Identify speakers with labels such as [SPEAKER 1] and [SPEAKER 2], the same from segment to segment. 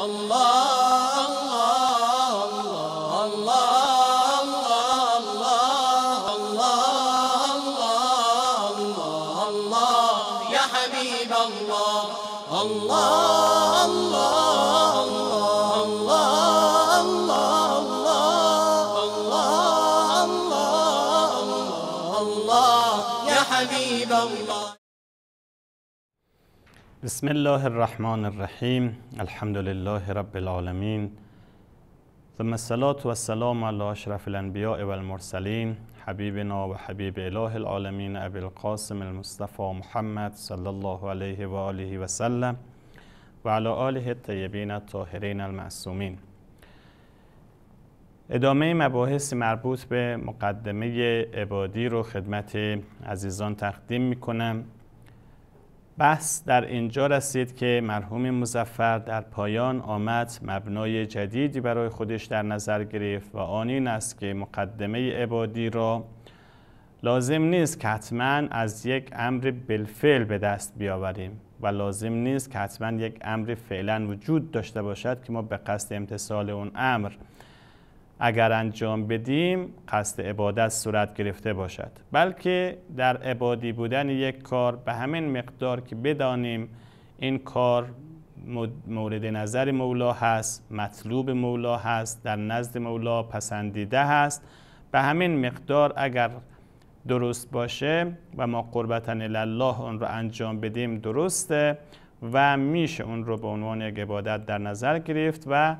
[SPEAKER 1] Allah بسم الله الرحمن الرحیم الحمد لله رب العالمین ثم الصلاة والسلام على اشرف الانبیاء والمرسلین حبیبنا و حبیب اله العالمین ابی القاسم المصطفی محمد صلی الله علیه و آله و سلم و علی آله الطیبین الطاهرین المعصومین ادامه مباحث مربوط به مقدمه عبادی رو خدمت عزیزان تقدیم میکنم بحث در اینجا رسید که مرحوم مزفر در پایان آمد مبنای جدیدی برای خودش در نظر گرفت و آن این است که مقدمه عبادی را لازم نیست که حتما از یک امر بالفعل به دست بیاوریم و لازم نیست که حتما یک امر فعلا وجود داشته باشد که ما به قصد امتصال اون امر اگر انجام بدیم قصد عبادت صورت گرفته باشد بلکه در عبادی بودن یک کار به همین مقدار که بدانیم این کار مورد نظر مولا هست مطلوب مولا هست در نزد مولا پسندیده هست به همین مقدار اگر درست باشه و ما قربتن الله اون رو انجام بدیم درسته و میشه اون رو به عنوان یک عبادت در نظر گرفت و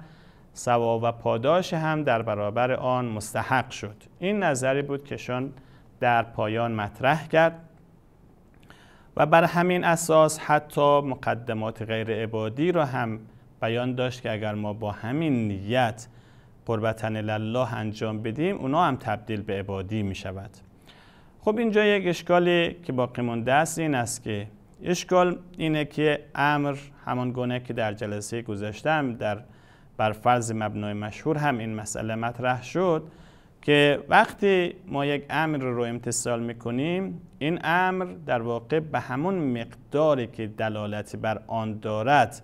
[SPEAKER 1] ثواب و پاداش هم در برابر آن مستحق شد این نظری بود که شان در پایان مطرح کرد و بر همین اساس حتی مقدمات غیر عبادی را هم بیان داشت که اگر ما با همین نیت قربتن لله انجام بدیم اونا هم تبدیل به عبادی می شود خب اینجا یک اشکالی که باقی مانده است این است که اشکال اینه که امر همان گونه که در جلسه گذاشتم در بر فرض مبنای مشهور هم این مسئله مطرح شد که وقتی ما یک امر رو امتصال میکنیم این امر در واقع به همون مقداری که دلالت بر آن دارد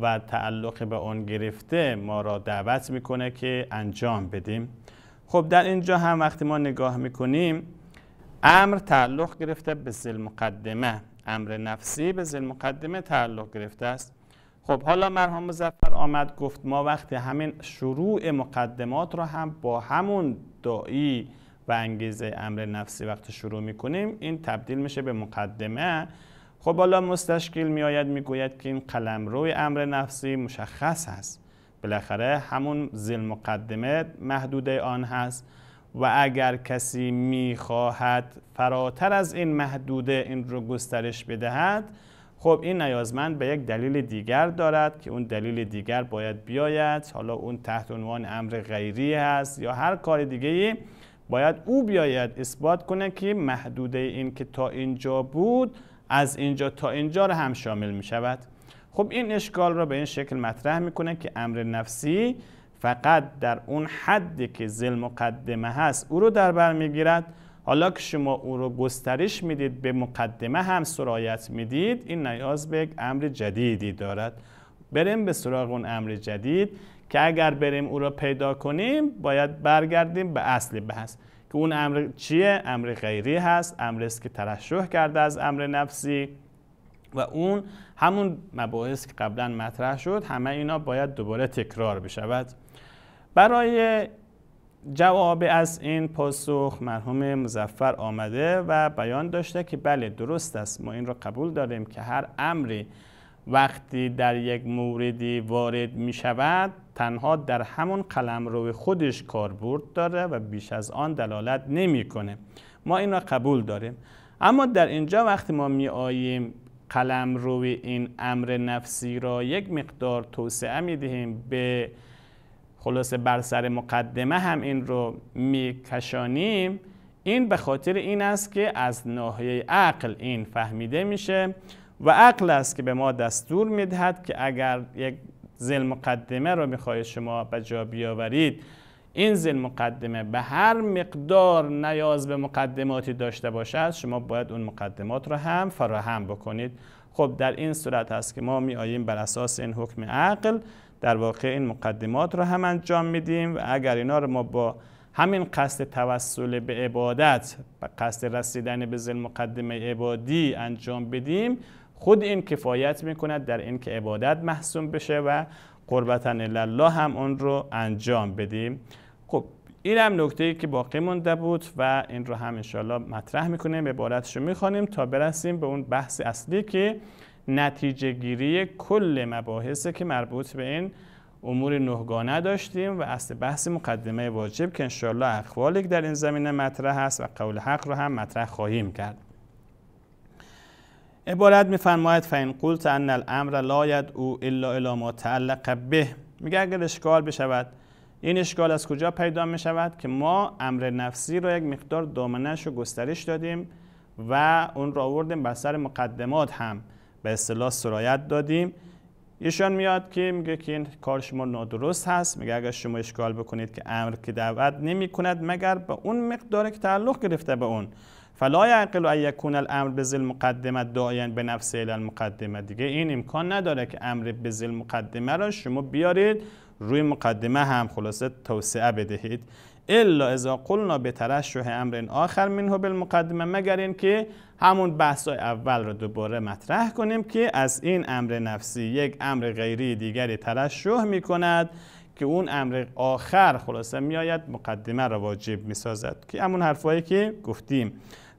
[SPEAKER 1] و تعلق به آن گرفته ما را دعوت میکنه که انجام بدیم خب در اینجا هم وقتی ما نگاه میکنیم امر تعلق گرفته به زل مقدمه امر نفسی به زل مقدمه تعلق گرفته است خب حالا مرحوم مزفر آمد گفت ما وقتی همین شروع مقدمات را هم با همون دایی و انگیزه امر نفسی وقت شروع کنیم این تبدیل میشه به مقدمه خب حالا مستشکل میآید میگوید که این قلم روی امر نفسی مشخص هست بالاخره همون زیل مقدمه محدوده آن هست و اگر کسی میخواهد فراتر از این محدوده این رو گسترش بدهد خب این نیازمند به یک دلیل دیگر دارد که اون دلیل دیگر باید بیاید حالا اون تحت عنوان امر غیری هست یا هر کار دیگه باید او بیاید اثبات کنه که محدوده این که تا اینجا بود از اینجا تا اینجا رو هم شامل می شود خب این اشکال را به این شکل مطرح میکنه که امر نفسی فقط در اون حدی که زل مقدمه هست او رو در بر میگیرد حالا که شما او رو گسترش میدید به مقدمه هم سرایت میدید این نیاز به یک امر جدیدی دارد بریم به سراغ اون امر جدید که اگر بریم او را پیدا کنیم باید برگردیم به اصل بحث که اون امر چیه امر غیری هست امری است که ترشح کرده از امر نفسی و اون همون مباحث که قبلا مطرح شد همه اینا باید دوباره تکرار بشود برای جواب از این پاسخ مرحوم مزفر آمده و بیان داشته که بله درست است ما این را قبول داریم که هر امری وقتی در یک موردی وارد می شود تنها در همون قلم روی خودش کاربرد داره و بیش از آن دلالت کنه ما این را قبول داریم اما در اینجا وقتی ما می آییم قلم روی این امر نفسی را یک مقدار توسعه می دهیم به خلاصه بر سر مقدمه هم این رو میکشانیم این به خاطر این است که از ناحیه عقل این فهمیده میشه و عقل است که به ما دستور میدهد که اگر یک زل مقدمه رو میخواهید شما به جا بیاورید این زل مقدمه به هر مقدار نیاز به مقدماتی داشته باشد شما باید اون مقدمات رو هم فراهم بکنید خب در این صورت است که ما می آییم بر اساس این حکم عقل در واقع این مقدمات رو هم انجام میدیم و اگر اینا رو ما با همین قصد توسل به عبادت و قصد رسیدن به زل مقدمه عبادی انجام بدیم خود این کفایت میکند در اینکه عبادت محسوم بشه و قربتن الله هم اون رو انجام بدیم خب این هم نکته ای که باقی مونده بود و این رو هم انشاءالله مطرح میکنیم عبارتشو رو میخوانیم تا برسیم به اون بحث اصلی که نتیجه گیری کل مباحثه که مربوط به این امور نهگانه داشتیم و اصل بحث مقدمه واجب که انشاءالله که در این زمینه مطرح هست و قول حق رو هم مطرح خواهیم کرد عبارت میفرماید فین قلت ان الامر لا او الا الا ما تعلق به میگه اگر اشکال بشود این اشکال از کجا پیدا می شود که ما امر نفسی را یک مقدار دامنش رو گسترش دادیم و اون را آوردیم بر سر مقدمات هم به اصطلاح سرایت دادیم ایشان میاد که میگه که این کار شما نادرست هست میگه اگر شما اشکال بکنید که امر که دعوت نمی کند مگر به اون مقداری که تعلق گرفته به اون فلا یعقل و یکون الامر بذل مقدمه داین به نفس مقدمه دیگه این امکان نداره که امر بذل مقدمه را شما بیارید روی مقدمه هم خلاصه توسعه بدهید الا اذا قلنا به ترشح امر آخر منه بالمقدمه مگر اینکه همون بحثای اول رو دوباره مطرح کنیم که از این امر نفسی یک امر غیری دیگری ترشح می کند که اون امر آخر خلاصه آید مقدمه را واجب می سازد که همون حرفایی که گفتیم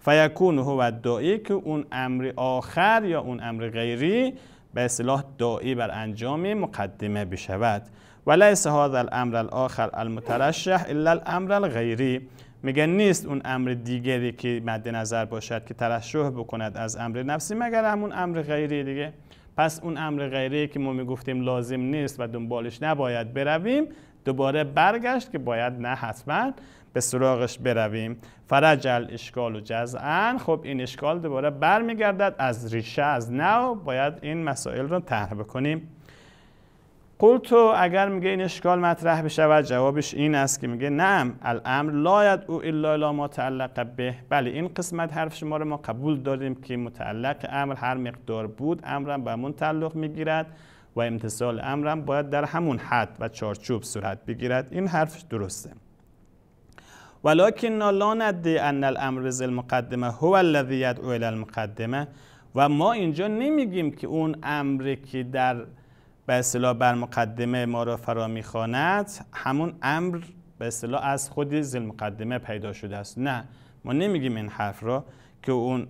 [SPEAKER 1] فیکون هو دایی که اون امر آخر یا اون امر غیری به اصلاح دایی بر انجام مقدمه بشود ولیس هذا الامر الاخر المترشح الا الامر الغیری میگه نیست اون امر دیگری که مد نظر باشد که ترشح بکند از امر نفسی مگر همون امر غیری دیگه پس اون امر غیری که ما میگفتیم لازم نیست و دنبالش نباید برویم دوباره برگشت که باید نه حتما به سراغش برویم فرجل الاشکال و جزعن خب این اشکال دوباره برمیگردد از ریشه از نو باید این مسائل رو طرح بکنیم تو اگر میگه این اشکال مطرح بشود جوابش این است که میگه نعم الامر لا او الا متعلق ما تعلق به بله این قسمت حرف شما رو ما قبول داریم که متعلق امر هر مقدار بود امرم به من تعلق میگیرد و امتصال امرم باید در همون حد و چارچوب صورت بگیرد این حرف درسته ولیکن لا ندی ان الامر زل المقدمه هو الذی او الی المقدمه و ما اینجا نمیگیم که اون امری که در به اصطلاح بر مقدمه ما را فرا میخواند همون امر به اصطلاح از خود زل مقدمه پیدا شده است نه ما نمیگیم این حرف را که اون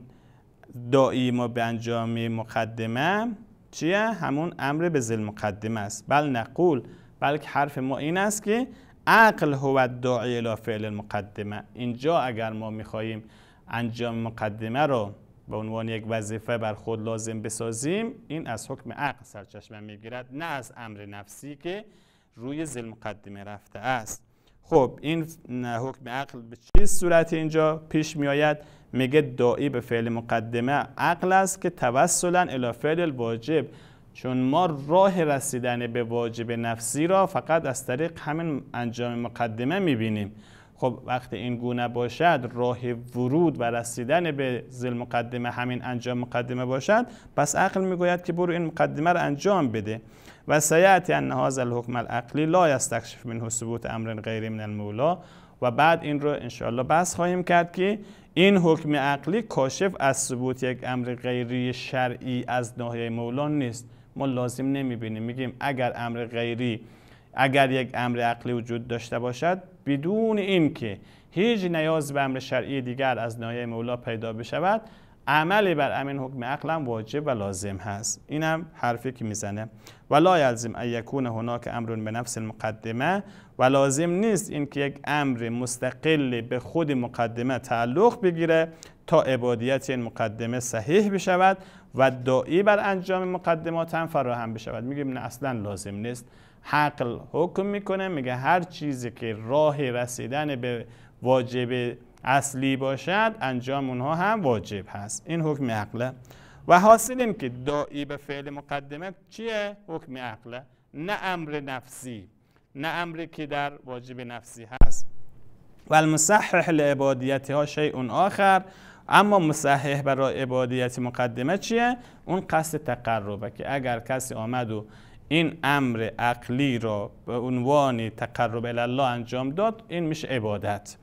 [SPEAKER 1] دایی ما به انجام مقدمه چیه همون امر به زل مقدمه است بل نقول بلکه حرف ما این است که عقل هو داعی الی فعل المقدمه اینجا اگر ما میخواهیم انجام مقدمه رو به عنوان یک وظیفه بر خود لازم بسازیم این از حکم عقل سرچشمه میگیرد نه از امر نفسی که روی زل مقدمه رفته است خب این حکم عقل به چه صورت اینجا پیش میآید میگه دایی به فعل مقدمه عقل است که توسلا الی فعل الواجب چون ما راه رسیدن به واجب نفسی را فقط از طریق همین انجام مقدمه میبینیم خب وقتی این گونه باشد راه ورود و رسیدن به زل مقدمه همین انجام مقدمه باشد پس عقل میگوید که برو این مقدمه را انجام بده و سیعتی ان هذا الحکم العقلی لا یستکشف منه ثبوت امر غیر من المولا و بعد این رو انشاءالله بس خواهیم کرد که این حکم عقلی کاشف از ثبوت یک امر غیری شرعی از ناحیه مولا نیست ما لازم نمیبینیم میگیم اگر امر غیری اگر یک امر عقلی وجود داشته باشد بدون اینکه هیچ نیاز به امر شرعی دیگر از نایه مولا پیدا بشود عملی بر امین حکم هم واجب و لازم هست اینم حرفی که میزنه و لا یلزم ان یکون هناک امر به نفس المقدمه و لازم نیست اینکه یک امر مستقل به خود مقدمه تعلق بگیره تا عبادیت این مقدمه صحیح بشود و دایی بر انجام مقدمات هم فراهم بشود میگیم نه اصلا لازم نیست حقل حکم میکنه میگه هر چیزی که راه رسیدن به واجب اصلی باشد انجام اونها هم واجب هست این حکم عقله و حاصل این که دایی به فعل مقدمه چیه؟ حکم عقله نه امر نفسی نه امری که در واجب نفسی هست و المصحح لعبادیتی ها شیء آخر اما مصحح برای عبادیت مقدمه چیه؟ اون قصد تقربه که اگر کسی آمد و این امر عقلی را به عنوان تقرب الله انجام داد این میشه عبادت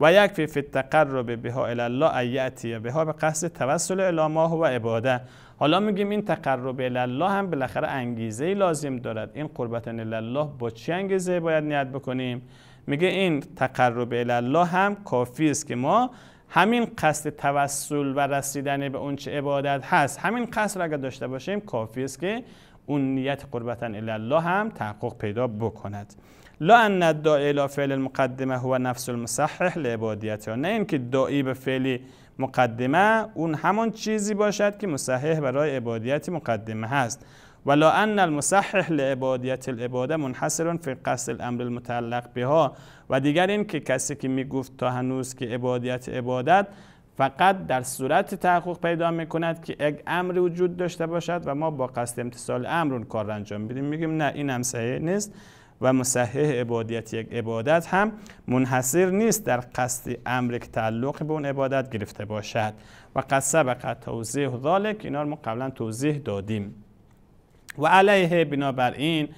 [SPEAKER 1] و یک فی تقرب بها الله ایاتی بها به قصد توسل الاماه و عباده حالا میگیم این تقرب الله هم بالاخره انگیزه لازم دارد این قربت الله با چه انگیزه باید نیت بکنیم میگه این تقرب الله هم کافی است که ما همین قصد توسل و رسیدن به اونچه چه عبادت هست همین قصد را اگر داشته باشیم کافی است که اون نیت قربتا الله هم تحقق پیدا بکند لا ان داعی الى فعل المقدمه هو نفس المصحح لعبادیتها نه اینکه داعی به فعل مقدمه اون همان چیزی باشد که مصحح برای عبادیت مقدمه هست ولا ان المصحح لعبادیت العباده منحصر فی قصد الامر المتعلق بها و دیگر این که کسی که میگفت تا هنوز که عبادیت عبادت فقط در صورت تحقق پیدا می کند که یک امر وجود داشته باشد و ما با قصد امتصال امر اون کار را انجام بدیم میگیم نه این هم صحیح نیست و مصحح عبادیت یک عبادت هم منحصر نیست در قصد امر که تعلق به اون عبادت گرفته باشد و قد سبق توضیح ذالک اینا رو ما قبلا توضیح دادیم و علیه بنابراین این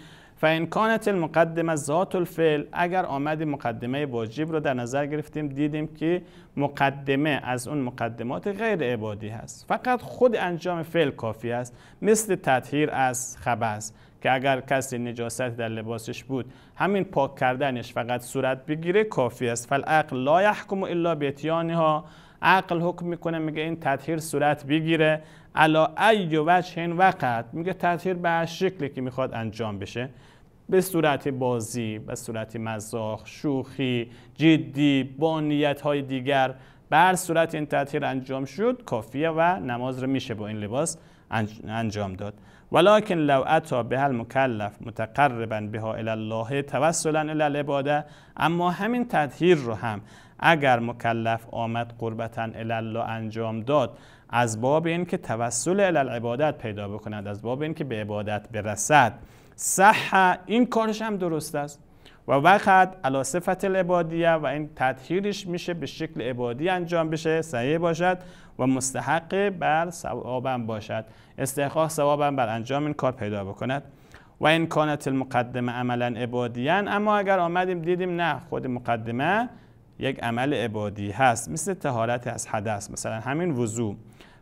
[SPEAKER 1] فان کانت المقدمه ذات الفعل اگر آمدی مقدمه واجب رو در نظر گرفتیم دیدیم که مقدمه از اون مقدمات غیر عبادی هست فقط خود انجام فعل کافی است مثل تطهیر از خبز که اگر کسی نجاست در لباسش بود همین پاک کردنش فقط صورت بگیره کافی است فالعقل لا یحکم الا بیتیانها عقل حکم میکنه میگه این تطهیر صورت بگیره علا ای وجه وقت میگه تطهیر به شکلی که میخواد انجام بشه به صورت بازی، به صورت مزاح، شوخی، جدی، با های دیگر بر صورت این تطهیر انجام شد کافیه و نماز رو میشه با این لباس انجام داد ولیکن لو اتا به المکلف متقربا بها به الله توسلا الى العباده اما همین تطهیر رو هم اگر مکلف آمد قربتا الی الله انجام داد از باب اینکه توسل الی العبادت پیدا بکند از باب اینکه به عبادت برسد صحه این کارش هم درست است و وقت علا صفت العبادیه و این تطهیرش میشه به شکل عبادی انجام بشه صحیح باشد و مستحق بر ثوابم باشد استحقاق ثوابم بر انجام این کار پیدا بکند و این کانت المقدمه عملا عبادیان اما اگر آمدیم دیدیم نه خود مقدمه یک عمل عبادی هست مثل تهارت از حدث مثلا همین وضوع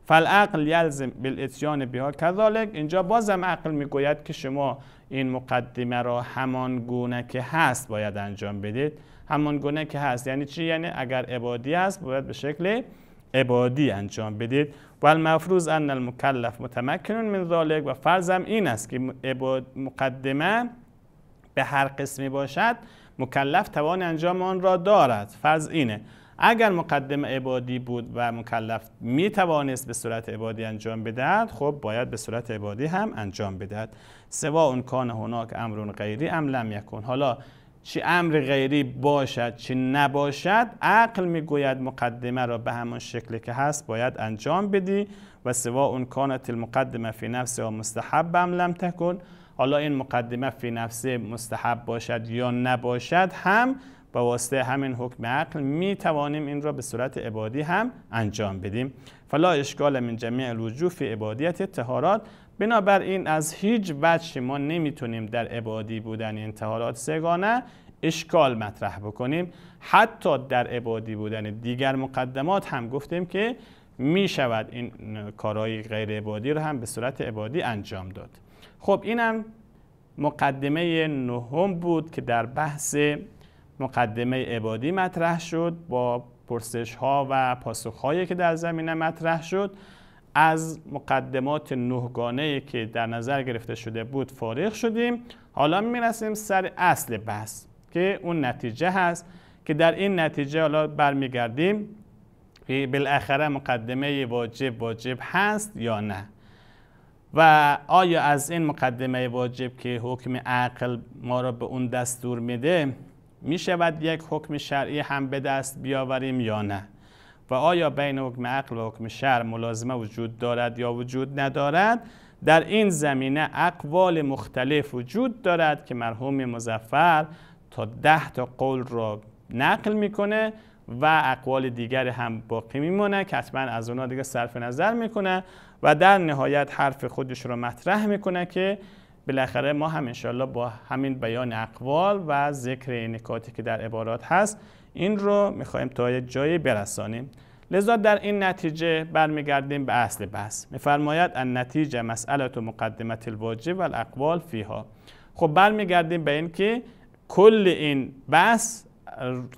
[SPEAKER 1] فالعقل یلزم بالاتیان بها کذالک اینجا بازم عقل میگوید که شما این مقدمه را همان گونه که هست باید انجام بدید همان گونه که هست یعنی چی یعنی اگر عبادی است باید به شکل عبادی انجام بدید و المفروض ان المکلف متمکن من ذالک و فرضم این است که مقدمه به هر قسمی باشد مکلف توان انجام آن را دارد فرض اینه اگر مقدم عبادی بود و مکلف می توانست به صورت عبادی انجام بدهد خب باید به صورت عبادی هم انجام بدهد سوا اون کان هناک امرون غیری ام لم یکون حالا چی امر غیری باشد چی نباشد عقل میگوید مقدمه را به همان شکلی که هست باید انجام بدی و سوا اون کانت المقدمه فی نفس و مستحب ام لم تکن حالا این مقدمه فی نفس مستحب باشد یا نباشد هم با واسطه همین حکم عقل می توانیم این را به صورت عبادی هم انجام بدیم فلا اشکال من جمعی الوجوه فی عبادیت تهارات بنابراین از هیچ وجه ما نمیتونیم در عبادی بودن این تهارات سگانه اشکال مطرح بکنیم حتی در عبادی بودن دیگر مقدمات هم گفتیم که می شود این کارهای غیر عبادی رو هم به صورت عبادی انجام داد خب اینم مقدمه نهم بود که در بحث مقدمه عبادی مطرح شد با پرسش ها و پاسخ هایی که در زمینه مطرح شد از مقدمات نهگانه که در نظر گرفته شده بود فارغ شدیم حالا میرسیم سر اصل بحث که اون نتیجه هست که در این نتیجه حالا برمیگردیم که بالاخره مقدمه واجب واجب هست یا نه و آیا از این مقدمه واجب که حکم عقل ما را به اون دستور میده می شود یک حکم شرعی هم به دست بیاوریم یا نه و آیا بین حکم عقل و حکم شرع ملازمه وجود دارد یا وجود ندارد در این زمینه اقوال مختلف وجود دارد که مرحوم مزفر تا ده تا قول را نقل میکنه و اقوال دیگر هم باقی میمونه که حتما از اونا دیگه صرف نظر میکنه و در نهایت حرف خودش را مطرح میکنه که بالاخره ما هم انشالله با همین بیان اقوال و ذکر نکاتی که در عبارات هست این رو میخوایم تا یه جایی برسانیم لذا در این نتیجه برمیگردیم به اصل بحث میفرماید ان نتیجه مسئله تو مقدمت الواجب و الاقوال فیها خب برمیگردیم به این که کل این بحث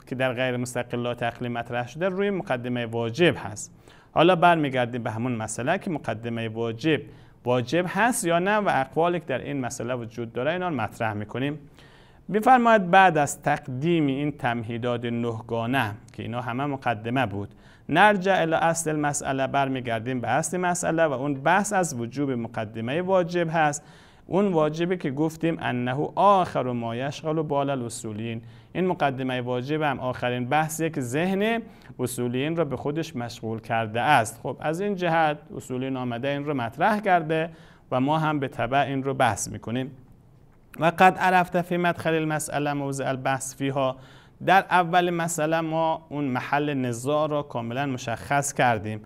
[SPEAKER 1] که در غیر مستقلات تقلیل مطرح شده روی مقدمه واجب هست حالا برمیگردیم به همون مسئله که مقدمه واجب واجب هست یا نه و اقوالی که در این مسئله وجود داره اینا مطرح میکنیم میفرماید بعد از تقدیم این تمهیدات نهگانه که اینا همه مقدمه بود نرجع الی اصل مسئله برمیگردیم به اصل مسئله و اون بحث از وجوب مقدمه واجب هست اون واجبی که گفتیم انه آخر ما و بالا الاصولین این مقدمه واجب هم آخرین بحث یک ذهن اصولیین را به خودش مشغول کرده است خب از این جهت اصولیین آمده این رو مطرح کرده و ما هم به تبع این رو بحث میکنیم و قد عرفت فی مدخل المسئله موضع البحث فیها در اول مسئله ما اون محل نزاع را کاملا مشخص کردیم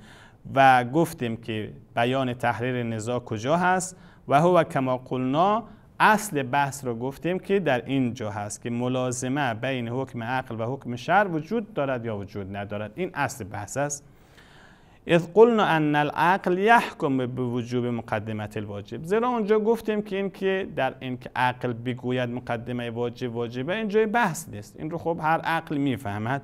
[SPEAKER 1] و گفتیم که بیان تحریر نزاع کجا هست و هو کما قلنا اصل بحث رو گفتیم که در این جا هست که ملازمه بین حکم عقل و حکم شر وجود دارد یا وجود ندارد این اصل بحث است اذ قلنا ان العقل یحکم به وجوب مقدمت الواجب زیرا اونجا گفتیم که این که در این که عقل بگوید مقدمه واجب واجبه جای بحث نیست این رو خب هر عقل میفهمد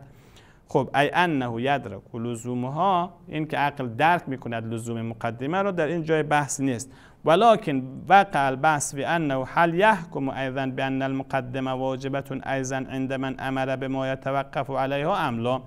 [SPEAKER 1] خب ای انه یدرک لزومها این عقل درک میکند لزوم مقدمه رو در این جای بحث نیست ولكن وقع البحث بأنه هل يحكم أيضا بأن المقدمة واجبة أيضا عند من امر به ما يتوقف علیها ام لا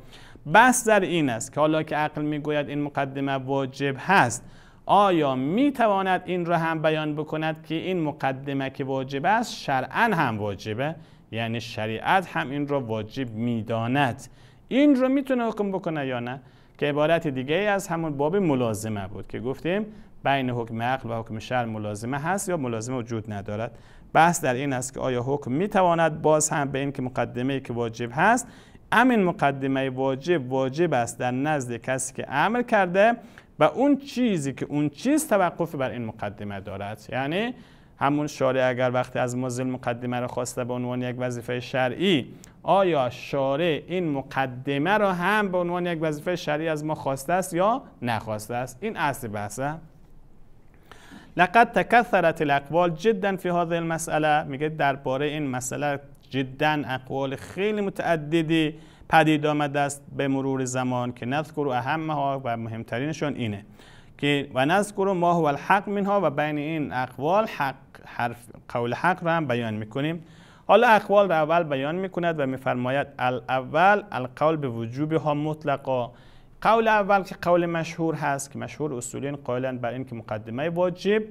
[SPEAKER 1] بس در این است که حالا که عقل میگوید این مقدمه واجب هست آیا میتواند این را هم بیان بکند که این مقدمه که واجب است شرعا هم واجبه یعنی شریعت هم این را واجب میداند این رو میتونه حکم بکنه یا نه که عبارت دیگه ای از همون باب ملازمه بود که گفتیم بین حکم عقل و حکم شر ملازمه هست یا ملازمه وجود ندارد بحث در این است که آیا حکم میتواند باز هم به این که مقدمه ای که واجب هست امین مقدمه واجب واجب است در نزد کسی که عمل کرده و اون چیزی که اون چیز توقف بر این مقدمه دارد یعنی همون شارع اگر وقتی از ما مقدمه را خواسته به عنوان یک وظیفه شرعی آیا شارع این مقدمه را هم به عنوان یک وظیفه شرعی از ما خواسته است یا نخواسته است این اصل بحثه لقد تکثرت الاقوال جدا فی هذه المساله میگه درباره این مسئله جدا اقوال خیلی متعددی پدید آمده است به مرور زمان که نذکر و اهمها و مهمترینشون اینه که و نذکر ما هو الحق منها و بین این اقوال حق حرف قول حق را هم بیان میکنیم حالا اقوال را اول بیان میکند و میفرماید الاول القول به وجوبها مطلقا قول اول که قول مشهور هست که مشهور اصولین قائلند بر این که مقدمه واجب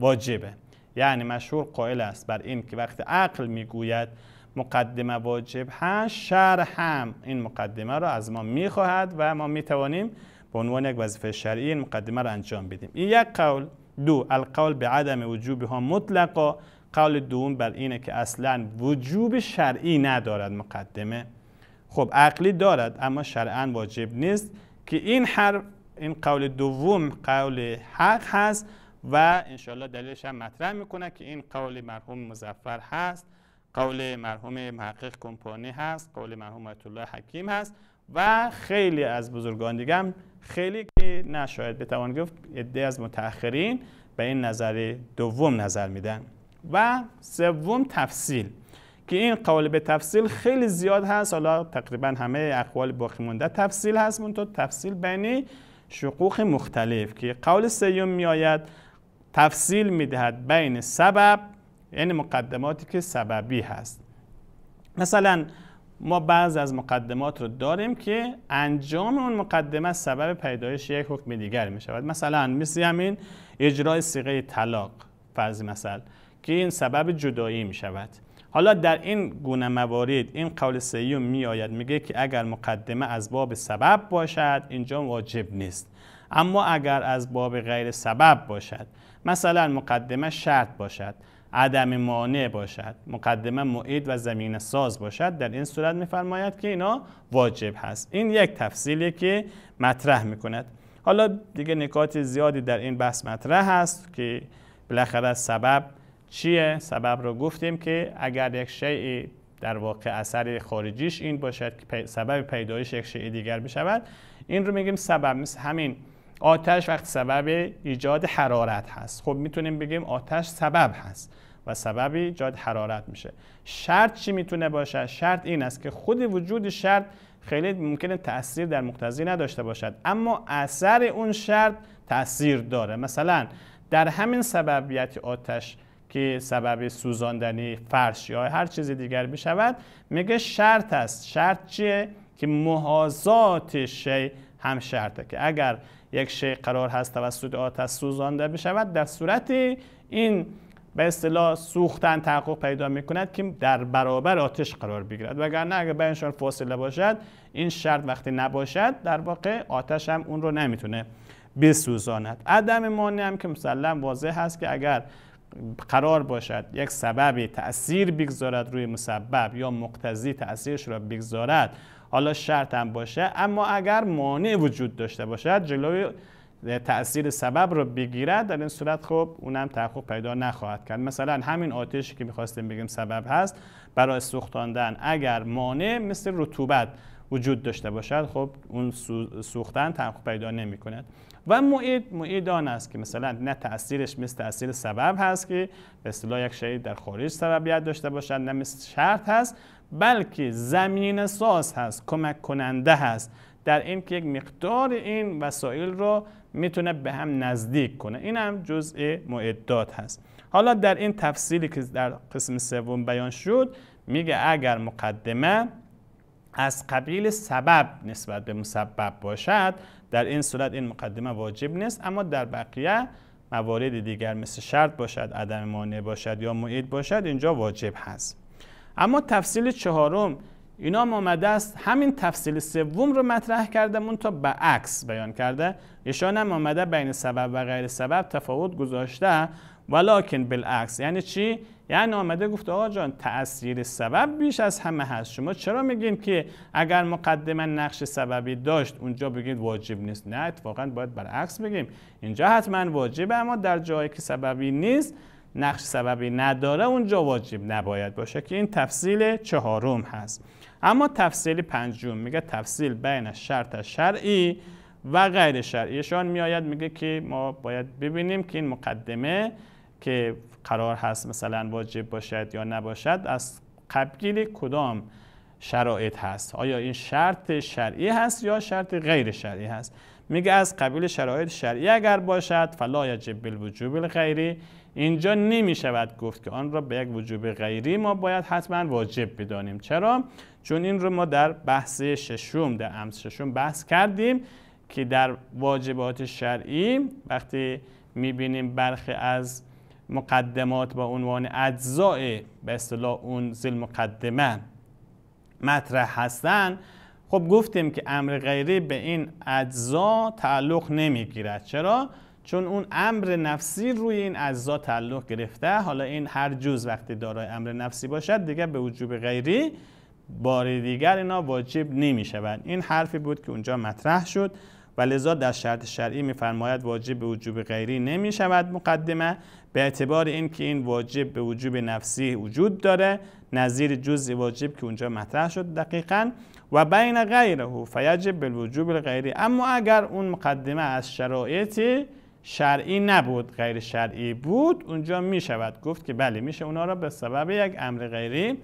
[SPEAKER 1] واجبه یعنی مشهور قائل است بر این که وقتی عقل میگوید مقدمه واجب هست شرح هم این مقدمه را از ما میخواهد و ما میتوانیم به عنوان یک وظیفه شرعی این مقدمه را انجام بدیم این یک قول دو القول به عدم ها مطلقا قول دوم بر اینه که اصلا وجوب شرعی ندارد مقدمه خب عقلی دارد اما شرعا واجب نیست که این حرف این قول دوم قول حق هست و انشالله دلیلش هم مطرح میکنه که این قول مرحوم مزفر هست قول مرحوم محقق کمپانی هست قول مرحوم الله حکیم هست و خیلی از بزرگان دیگه خیلی که نه بتوان گفت عده از متأخرین به این نظر دوم نظر میدن و سوم تفصیل که این قول به تفصیل خیلی زیاد هست حالا تقریبا همه اقوال باقی مونده تفصیل هست تو تفصیل بین شقوق مختلف که قول سیوم میآید تفصیل میدهد بین سبب یعنی مقدماتی که سببی هست مثلا ما بعض از مقدمات رو داریم که انجام اون مقدمه سبب پیدایش یک حکم دیگر می شود مثلا مثل همین اجرای سیغه طلاق فرض مثل که این سبب جدایی می شود حالا در این گونه موارد این قول سیوم می آید میگه که اگر مقدمه از باب سبب باشد اینجا واجب نیست اما اگر از باب غیر سبب باشد مثلا مقدمه شرط باشد عدم مانع باشد مقدمه معید و زمین ساز باشد در این صورت میفرماید که اینا واجب هست این یک تفصیلی که مطرح میکند حالا دیگه نکات زیادی در این بحث مطرح هست که بالاخره سبب چیه سبب رو گفتیم که اگر یک شیء در واقع اثر خارجیش این باشد که سبب پیدایش یک شیء دیگر بشود این رو میگیم سبب مثل همین آتش وقت سبب ایجاد حرارت هست خب میتونیم بگیم آتش سبب هست و سبب ایجاد حرارت میشه شرط چی میتونه باشه شرط این است که خود وجود شرط خیلی ممکنه تاثیر در مقتضی نداشته باشد اما اثر اون شرط تاثیر داره مثلا در همین سببیت آتش که سبب سوزاندنی فرش یا هر چیز دیگر بشود میگه شرط است شرط چیه که محازات شی هم شرطه که اگر یک شی قرار هست توسط آتش سوزانده بشود در صورتی این به اصطلاح سوختن تحقق پیدا می کند که در برابر آتش قرار بگیرد وگرنه اگر بینشان فاصله باشد این شرط وقتی نباشد در واقع آتش هم اون رو نمیتونه بسوزاند عدم مانع هم که مسلم واضح هست که اگر قرار باشد یک سببی تاثیر بگذارد روی مسبب یا مقتضی تاثیرش را بگذارد حالا شرط هم باشه اما اگر مانع وجود داشته باشد جلوی تاثیر سبب رو بگیرد در این صورت خب اونم تحقق پیدا نخواهد کرد مثلا همین آتشی که میخواستیم بگیم سبب هست برای سوختاندن اگر مانع مثل رطوبت وجود داشته باشد خب اون سوختن تحقق پیدا نمی کند و معید معید آن است که مثلا نه تاثیرش مثل تاثیر سبب هست که به اصطلاح یک شی در خارج سببیت داشته باشد نه مثل شرط هست بلکه زمین ساز هست کمک کننده هست در این که یک مقدار این وسایل را میتونه به هم نزدیک کنه این هم جزء معدات هست حالا در این تفصیلی که در قسم سوم بیان شد میگه اگر مقدمه از قبیل سبب نسبت به مسبب باشد در این صورت این مقدمه واجب نیست اما در بقیه موارد دیگر مثل شرط باشد عدم مانع باشد یا معید باشد اینجا واجب هست اما تفصیل چهارم اینا آمده است همین تفصیل سوم رو مطرح کرده مون تا به عکس بیان کرده ایشان هم آمده بین سبب و غیر سبب تفاوت گذاشته ولیکن بالعکس یعنی چی یعنی آمده گفته آقا جان تأثیر سبب بیش از همه هست شما چرا میگین که اگر مقدمه نقش سببی داشت اونجا بگید واجب نیست نه اتفاقا باید برعکس بگیم اینجا حتما واجبه اما در جایی که سببی نیست نقش سببی نداره اونجا واجب نباید باشه که این تفصیل چهارم هست اما تفصیل پنجم میگه تفصیل بین شرط شرعی و غیر شان میآید میگه که ما باید ببینیم که این مقدمه که قرار هست مثلا واجب باشد یا نباشد از قبیل کدام شرایط هست آیا این شرط شرعی هست یا شرط غیر شرعی هست میگه از قبیل شرایط شرعی اگر باشد فلا یجب بالوجوب الغیری اینجا نمی شود گفت که آن را به یک وجوب غیری ما باید حتما واجب بدانیم چرا چون این رو ما در بحث ششم در امس ششم بحث کردیم که در واجبات شرعی وقتی میبینیم برخی از مقدمات با عنوان اجزای به اصطلاح اون زل مقدمه مطرح هستن خب گفتیم که امر غیری به این اجزا تعلق نمیگیرد چرا چون اون امر نفسی روی این اجزا تعلق گرفته حالا این هر جز وقتی دارای امر نفسی باشد دیگه به وجوب غیری بار دیگر اینا واجب نمی شود این حرفی بود که اونجا مطرح شد و لذا در شرط شرعی میفرماید واجب به وجوب غیری نمی شود مقدمه به اعتبار اینکه این واجب به وجوب نفسی وجود داره نظیر جزء واجب که اونجا مطرح شد دقیقا و بین غیره فیجب به وجوب غیری اما اگر اون مقدمه از شرایطی شرعی نبود غیر شرعی بود اونجا می شود گفت که بله میشه اونا را به سبب یک امر غیری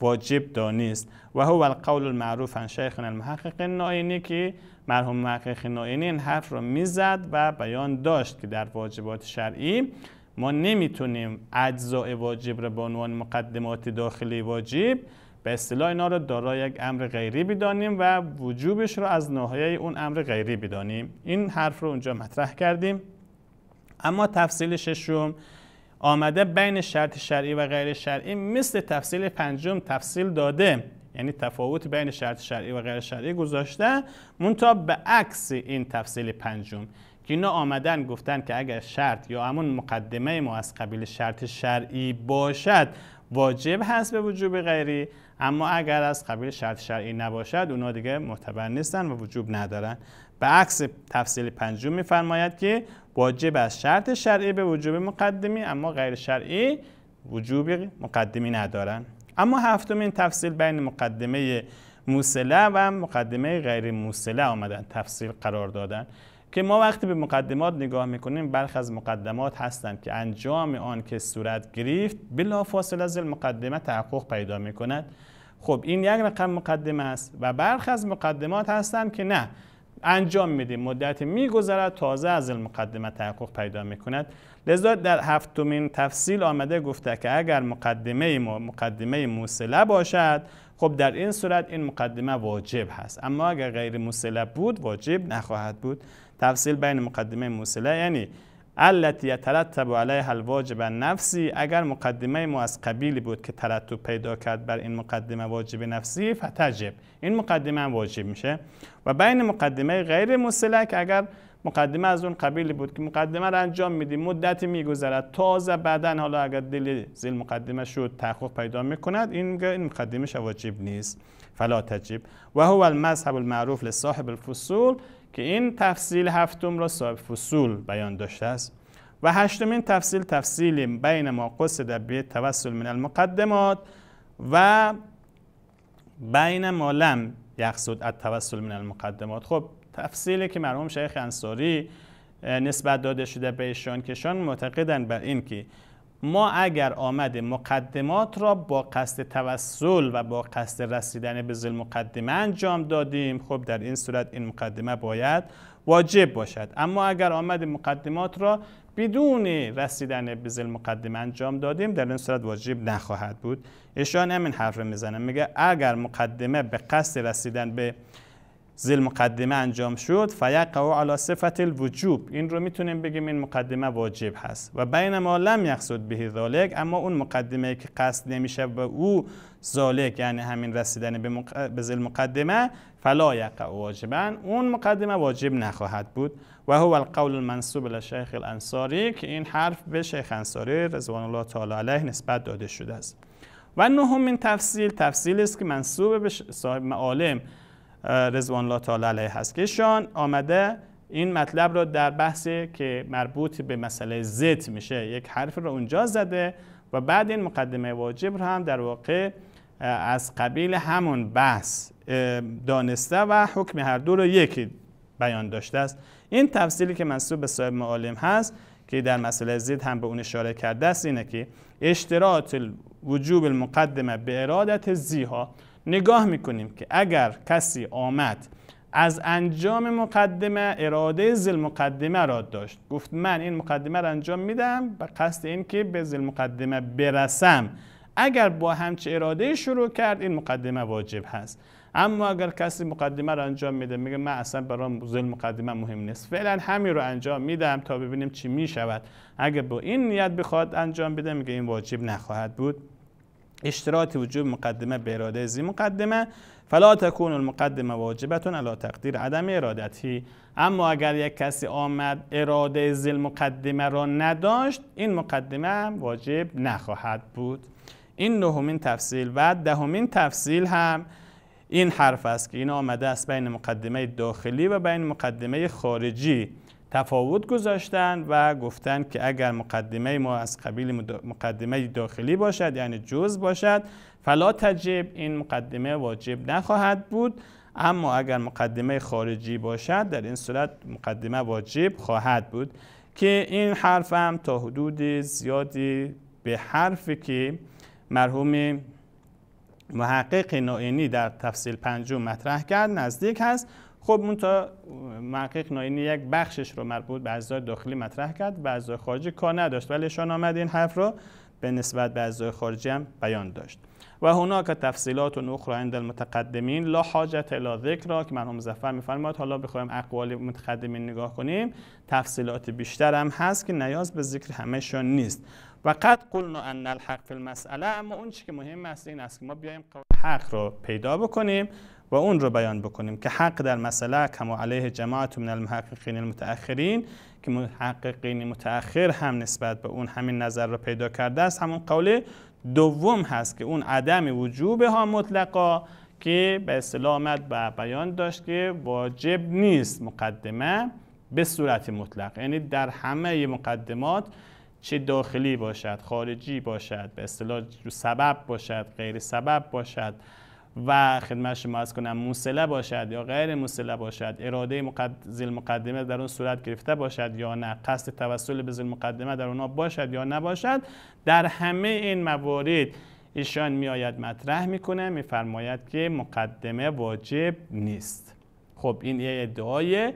[SPEAKER 1] واجب دانست و هو القول المعروف عن شیخ المحقق النائینی که مرحوم محقق ناینی این حرف را میزد و بیان داشت که در واجبات شرعی ما نمیتونیم اجزاء واجب را به عنوان مقدمات داخلی واجب به اصطلاح اینا را دارای یک امر غیری بدانیم و وجوبش را از ناحیه اون امر غیری بدانیم این حرف رو اونجا مطرح کردیم اما تفصیل ششم آمده بین شرط شرعی و غیر شرعی مثل تفصیل پنجم تفصیل داده یعنی تفاوت بین شرط شرعی و غیر شرعی گذاشته مونتا به عکس این تفصیل پنجم که اینا آمدن گفتن که اگر شرط یا همون مقدمه ما از قبیل شرط شرعی باشد واجب هست به وجوب غیری اما اگر از قبیل شرط شرعی نباشد اونا دیگه معتبر نیستن و وجوب ندارن به عکس تفصیل پنجم میفرماید که واجب از شرط شرعی به وجوب مقدمی اما غیر شرعی وجوب مقدمی ندارن اما هفتمین تفصیل بین مقدمه موسله و مقدمه غیر موسله آمدن تفصیل قرار دادن که ما وقتی به مقدمات نگاه میکنیم برخی از مقدمات هستند که انجام آن که صورت گرفت بلا فاصل از مقدمه تحقق پیدا میکند خب این یک رقم مقدمه است و برخی از مقدمات هستند که نه انجام میدیم مدت میگذرد تازه از مقدمه تحقق پیدا میکند لذا در هفتمین تفصیل آمده گفته که اگر مقدمه مقدمه موصله باشد خب در این صورت این مقدمه واجب هست اما اگر غیر موصله بود واجب نخواهد بود تفصیل بین مقدمه موصله یعنی التی یترتب علیها الواجب نفسی اگر مقدمه ما از قبیلی بود که ترتب پیدا کرد بر این مقدمه واجب نفسی فتجب این مقدمه هم واجب میشه و بین مقدمه غیر مسلک اگر مقدمه از اون قبیلی بود که مقدمه را انجام میدی مدتی میگذرد تازه بعدا حالا اگر دل زیل مقدمه شد تحقق پیدا میکند این این مقدمه واجب نیست فلا تجب و هو المذهب المعروف لصاحب الفصول که این تفصیل هفتم را صاحب فصول بیان داشته است و هشتمین تفصیل تفصیل بین ما قصد به توسل من المقدمات و بین ما لم یقصد از توسل من المقدمات خب تفصیلی که مرحوم شیخ انصاری نسبت داده شده به ایشان که معتقدن بر این که ما اگر آمد مقدمات را با قصد توسل و با قصد رسیدن به ذل مقدمه انجام دادیم خب در این صورت این مقدمه باید واجب باشد اما اگر آمد مقدمات را بدون رسیدن به ذل انجام دادیم در این صورت واجب نخواهد بود ایشان همین حرف میزنه میگه اگر مقدمه به قصد رسیدن به زل مقدمه انجام شد فیقع علی صفت الوجوب این رو میتونیم بگیم این مقدمه واجب هست و بین ما لم یقصد به ذالک اما اون مقدمه که قصد نمیشه به او ذالک یعنی همین رسیدن به, مق... به مقدمه فلا یقع واجبا اون مقدمه واجب نخواهد بود و هو القول المنصوب لشیخ الانصاری که این حرف به شیخ انصاری رضوان الله تعالی علیه نسبت داده شده است و نهم این تفصیل تفصیل است که منصوب به صاحب معالم رضوان الله تعالی علیه هست که شان آمده این مطلب را در بحثی که مربوط به مسئله زد میشه یک حرف رو اونجا زده و بعد این مقدمه واجب رو هم در واقع از قبیل همون بحث دانسته و حکم هر دو رو یکی بیان داشته است این تفصیلی که منصوب به صاحب معالم هست که در مسئله زید هم به اون اشاره کرده است اینه که اشتراط وجوب المقدمه به ارادت زیها نگاه میکنیم که اگر کسی آمد از انجام مقدمه اراده زل مقدمه را داشت گفت من این مقدمه را انجام میدم به قصد این که به زل مقدمه برسم اگر با همچه اراده شروع کرد این مقدمه واجب هست اما اگر کسی مقدمه را انجام میده میگه من اصلا برام زل مقدمه مهم نیست فعلا همین رو انجام میدم تا ببینیم چی میشود اگر با این نیت بخواد انجام بده میگه این واجب نخواهد بود اشتراط وجوب مقدمه به اراده زی مقدمه فلا تکون المقدمه واجبتون الا تقدیر عدم ارادتی اما اگر یک کسی آمد اراده زی مقدمه را نداشت این مقدمه واجب نخواهد بود این نهمین تفصیل و دهمین تفصیل هم این حرف است که این آمده است بین مقدمه داخلی و بین مقدمه خارجی تفاوت گذاشتن و گفتن که اگر مقدمه ما از قبیل مقدمه داخلی باشد یعنی جز باشد فلا تجب این مقدمه واجب نخواهد بود اما اگر مقدمه خارجی باشد در این صورت مقدمه واجب خواهد بود که این حرف هم تا حدود زیادی به حرفی که مرحوم محقق نائینی در تفصیل پنجم مطرح کرد نزدیک هست خب اون تا محقق ناینی یک بخشش رو مربوط به اعضای داخلی مطرح کرد و اعضای خارجی کار نداشت ولی شان آمد این حرف رو به نسبت به اعضای خارجی هم بیان داشت و هناک تفصیلات و اخری عند المتقدمین لا حاجت الی ذکر که مرحوم زفر میفرماد حالا بخوایم اقوال متقدمین نگاه کنیم تفصیلات بیشتر هم هست که نیاز به ذکر همهشان نیست و قد قلنا ان الحق فی المساله اما اون که مهم است این است که ما بیایم حق رو پیدا بکنیم و اون رو بیان بکنیم که حق در مسئله کما علیه جماعت من المحققین المتأخرین که محققین متأخر هم نسبت به اون همین نظر رو پیدا کرده است همون قول دوم هست که اون عدم وجوب ها مطلقا که به اصطلاح و بیان داشت که واجب نیست مقدمه به صورت مطلق یعنی در همه مقدمات چه داخلی باشد خارجی باشد به اصطلاح سبب باشد غیر سبب باشد و خدمت شما از کنم موسله باشد یا غیر موسله باشد اراده مقد... مقدمه در اون صورت گرفته باشد یا نه قصد توسل به زل مقدمه در اونا باشد یا نباشد در همه این موارد ایشان میآید مطرح میکنه میفرماید که مقدمه واجب نیست خب این یه ادعایه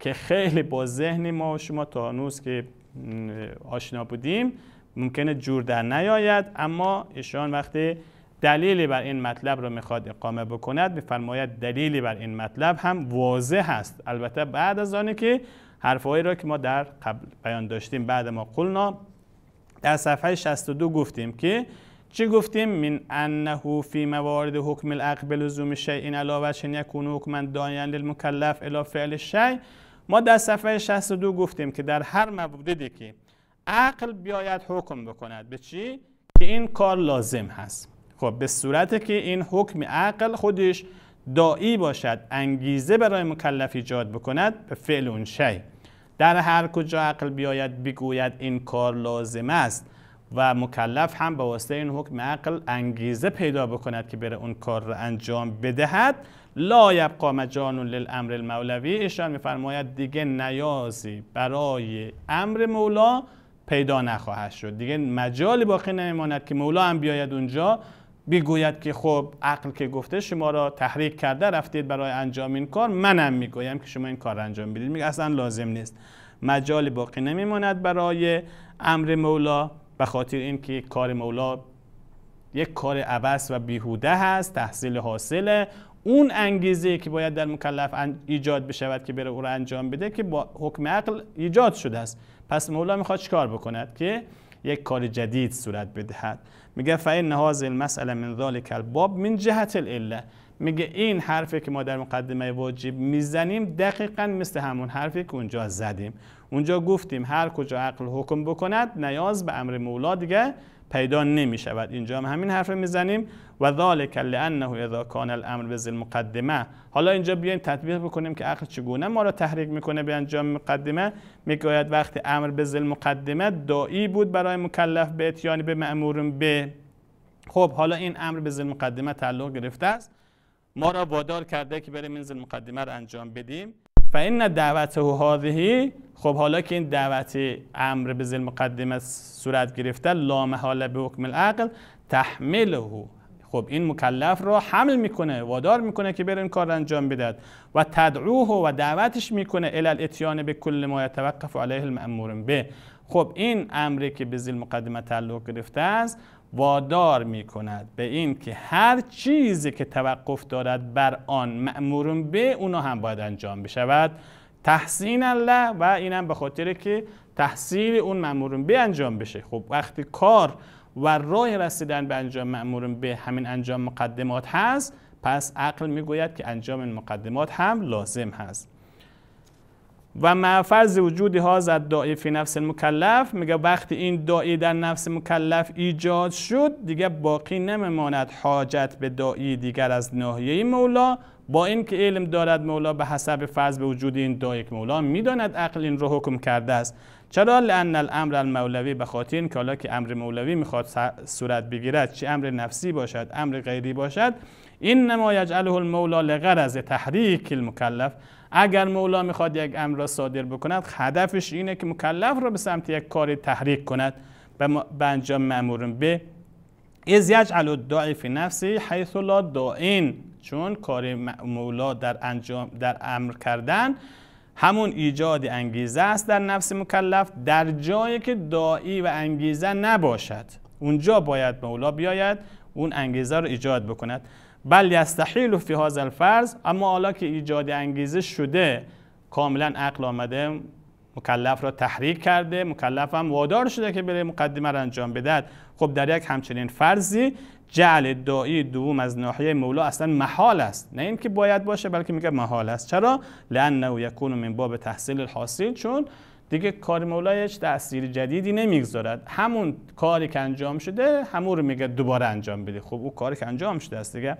[SPEAKER 1] که خیلی با ذهن ما و شما تا هنوز که آشنا بودیم ممکنه جور در نیاید اما ایشان وقتی دلیلی بر این مطلب رو میخواد اقامه بکند میفرماید دلیلی بر این مطلب هم واضح هست البته بعد از آنی که حرفهایی را که ما در قبل بیان داشتیم بعد ما قلنا در صفحه 62 گفتیم که چی گفتیم من انه فی موارد حکم العقل لزوم شیء علاوه شن یکون حکم داین للمکلف الا فعل شیء ما در صفحه 62 گفتیم که در هر مواردی که عقل بیاید حکم بکند به چی که این کار لازم هست خب، به صورت که این حکم عقل خودش دایی باشد انگیزه برای مکلف ایجاد بکند به فعل اون شی در هر کجا عقل بیاید بگوید این کار لازم است و مکلف هم به واسطه این حکم عقل انگیزه پیدا بکند که بره اون کار را انجام بدهد لا یبقا مجان للامر المولوی ایشان میفرماید دیگه نیازی برای امر مولا پیدا نخواهد شد دیگه مجالی باقی نمیماند که مولا هم بیاید اونجا بگوید که خب عقل که گفته شما را تحریک کرده رفتید برای انجام این کار منم میگویم که شما این کار را انجام بدید میگه اصلا لازم نیست مجال باقی نمیماند برای امر مولا به خاطر اینکه کار مولا یک کار عوض و بیهوده هست تحصیل حاصله اون انگیزه که باید در مکلف ایجاد بشود که بره او را انجام بده که با حکم عقل ایجاد شده است پس مولا میخواد چیکار بکند که یک کار جدید صورت بدهد میگه فعین نهاز مسئله من ذالک الباب من جهت العله میگه این حرفی که ما در مقدمه واجب میزنیم دقیقا مثل همون حرفی که اونجا زدیم اونجا گفتیم هر کجا عقل حکم بکند نیاز به امر مولا دیگه پیدا نمی شود اینجا هم همین حرف میزنیم و ذالک لانه اذا کان الامر ذل مقدمه. حالا اینجا بیاین تطبیق بکنیم که عقل چگونه ما را تحریک میکنه به انجام مقدمه میگوید وقتی امر ذل مقدمه دایی بود برای مکلف به اتیان یعنی به مامور به خب حالا این امر ذل مقدمه تعلق گرفته است ما را وادار کرده که بریم این مقدمه را انجام بدیم دعوت دعوته هذه خب حالا که این دعوت امر به ذل مقدمه صورت گرفته لا محاله به حکم العقل تحمله خب این مکلف را حمل میکنه وادار میکنه که بر این کار انجام بدهد و تدعوه و دعوتش میکنه ال الاتیان به کل ما یتوقف علیه المامور به خب این امری که به ذل مقدمه تعلق گرفته است وادار می کند به این که هر چیزی که توقف دارد بر آن مأمورون به اونا هم باید انجام بشود تحسین الله و اینم به خاطر که تحصیل اون مأمورون به انجام بشه خب وقتی کار و راه رسیدن به انجام مأمورون به همین انجام مقدمات هست پس عقل میگوید که انجام این مقدمات هم لازم هست و معفرز وجود ها زد دایی فی نفس مکلف میگه وقتی این دایی در نفس مکلف ایجاد شد دیگه باقی نمیماند حاجت به دایی دیگر از ناحیه مولا با اینکه علم دارد مولا به حسب فرض به وجود این دایک که مولا میداند عقل این رو حکم کرده است چرا لان الامر المولوی به خاطر اینکه حالا که امر مولوی میخواد صورت بگیرد چه امر نفسی باشد امر غیری باشد این نمایج یجعله المولا لغرض تحریک المکلف اگر مولا میخواد یک امر را صادر بکند هدفش اینه که مکلف را به سمت یک کار تحریک کند به انجام مامور به از یجعل الداعی فی نفسی حیث لا دائن چون کار مولا در انجام در امر کردن همون ایجاد انگیزه است در نفس مکلف در جایی که دایی و انگیزه نباشد اونجا باید مولا بیاید اون انگیزه رو ایجاد بکند بل یستحیل فی هذا الفرض اما حالا که ایجاد انگیزه شده کاملا عقل آمده مکلف را تحریک کرده مکلف هم وادار شده که بره مقدمه را انجام بدهد خب در یک همچنین فرضی جعل دایی دوم از ناحیه مولا اصلا محال است نه اینکه باید باشه بلکه میگه محال است چرا لانه یکون من باب تحصیل الحاصل چون دیگه کار مولایش تاثیر جدیدی نمیگذارد همون کاری که انجام شده همون رو میگه دوباره انجام بده خب او کاری که انجام شده است دیگه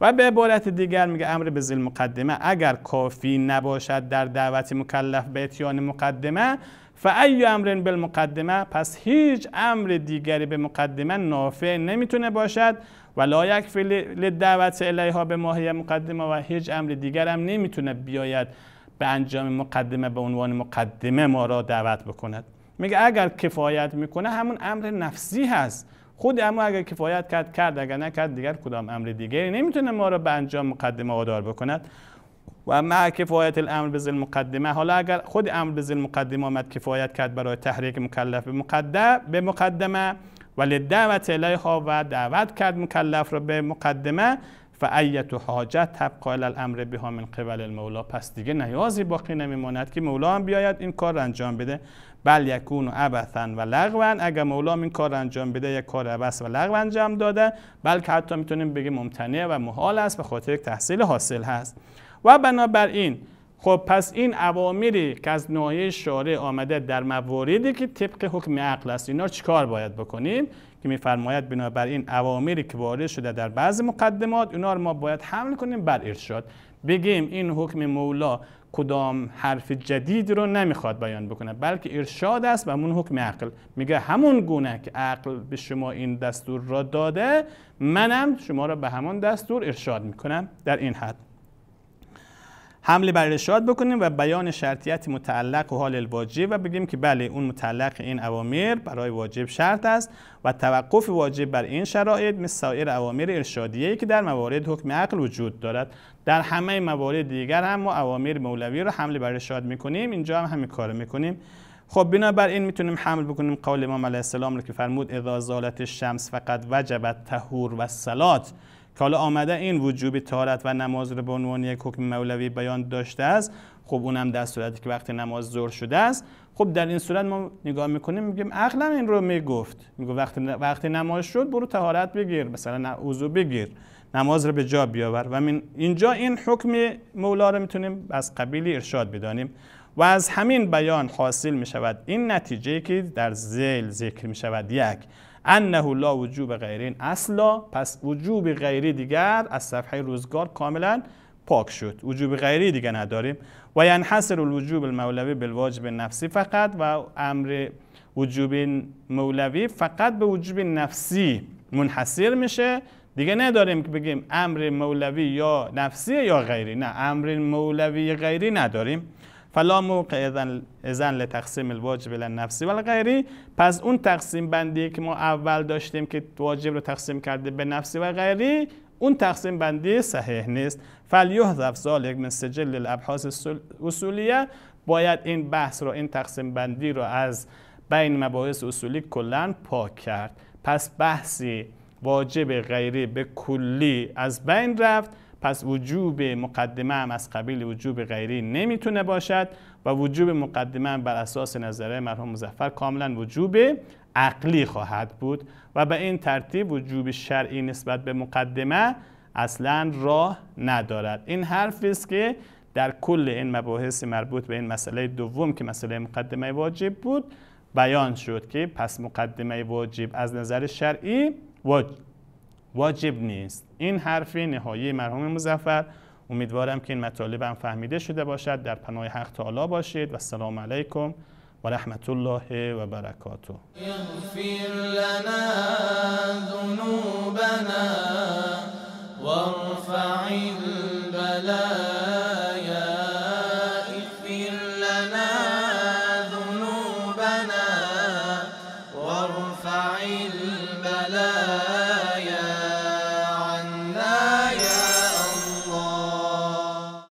[SPEAKER 1] و به عبارت دیگر میگه امر به زیل مقدمه اگر کافی نباشد در دعوت مکلف به اتیان مقدمه فای امر بالمقدمه پس هیچ امر دیگری به مقدمه نافع نمیتونه باشد و لا دعوت دعوت الیها به ماهی مقدمه و هیچ امر دیگر هم نمیتونه بیاید به انجام مقدمه به عنوان مقدمه ما را دعوت بکند میگه اگر کفایت میکنه همون امر نفسی هست خود اما اگر کفایت کرد کرد اگر نکرد دیگر کدام امر دیگری نمیتونه ما را به انجام مقدمه وادار بکند و مع کفایت الامر بذل مقدمه حالا اگر خود امر بذل مقدمه آمد کفایت کرد برای تحریک مکلف به مقدم به مقدمه ولی دعوت الیها و دعوت کرد مکلف را به مقدمه فعیت و حاجت تبقا الامر بها من قبل المولا پس دیگه نیازی باقی نمیماند که مولا هم بیاید این کار را انجام بده بل یکون عبثا و لغوا اگر مولا هم این کار انجام بده یک کار عبث و لغو انجام داده بلکه حتی میتونیم بگیم ممتنع و محال است به خاطر تحصیل حاصل هست و بنابراین خب پس این عوامری که از نوعی شاره آمده در مواردی که طبق حکم عقل است اینا چیکار باید بکنیم که میفرماید بنابراین اوامری که وارد شده در بعض مقدمات اونا رو ما باید حمل کنیم بر ارشاد بگیم این حکم مولا کدام حرف جدید رو نمیخواد بیان بکنه بلکه ارشاد است و همون حکم عقل میگه همون گونه که عقل به شما این دستور را داده منم شما را به همان دستور ارشاد میکنم در این حد حمله بر ارشاد بکنیم و بیان شرطیت متعلق و حال الواجب و بگیم که بله اون متعلق این اوامر برای واجب شرط است و توقف واجب بر این شرایط مثل سایر اوامر ارشادیه که در موارد حکم عقل وجود دارد در همه موارد دیگر هم ما اوامر مولوی رو حمله بر ارشاد میکنیم اینجا هم همین کار میکنیم خب بنابر این میتونیم حمل بکنیم قول امام علیه السلام رو که فرمود اذا زالت الشمس فقط وجبت تهور و سلات که حالا آمده این وجوب طهارت و نماز رو به عنوان یک حکم مولوی بیان داشته است خب اونم در صورتی که وقتی نماز زور شده است خب در این صورت ما نگاه میکنیم میگیم عقلا این رو میگفت میگه وقتی وقتی نماز شد برو طهارت بگیر مثلا وضو بگیر نماز رو به جا بیاور و اینجا این حکم مولا رو میتونیم از قبیل ارشاد بدانیم و از همین بیان حاصل می شود این نتیجه که در زیل ذکر می شود یک انه لا وجوب غیرین اصلا پس وجوب غیری دیگر از صفحه روزگار کاملا پاک شد وجوب غیری دیگه نداریم و ینحصر الوجوب المولوی بالواجب نفسی فقط و امر وجوب مولوی فقط به وجوب نفسی منحصر میشه دیگه نداریم که بگیم امر مولوی یا نفسی یا غیری نه امر مولوی غیری نداریم فلا موقع ازن لتقسیم الواجب نفسی و غیری پس اون تقسیم بندی که ما اول داشتیم که واجب رو تقسیم کرده به نفسی و غیری اون تقسیم بندی صحیح نیست فلیحذف یک من سجل الابحاث اصولیه باید این بحث رو این تقسیم بندی رو از بین مباحث اصولی کلا پاک کرد پس بحثی واجب غیری به کلی از بین رفت پس وجوب مقدمه هم از قبیل وجوب غیری نمیتونه باشد و وجوب مقدمه بر اساس نظره مرحوم مزفر کاملا وجوب عقلی خواهد بود و به این ترتیب وجوب شرعی نسبت به مقدمه اصلا راه ندارد این حرفی است که در کل این مباحث مربوط به این مسئله دوم که مسئله مقدمه واجب بود بیان شد که پس مقدمه واجب از نظر شرعی واجب نیست این حرف نهایی مرحوم مزفر امیدوارم که این مطالب هم فهمیده شده باشد در پناه حق تعالی باشید و سلام علیکم و رحمت الله و برکاته اغفر لنا ذنوبنا وارفع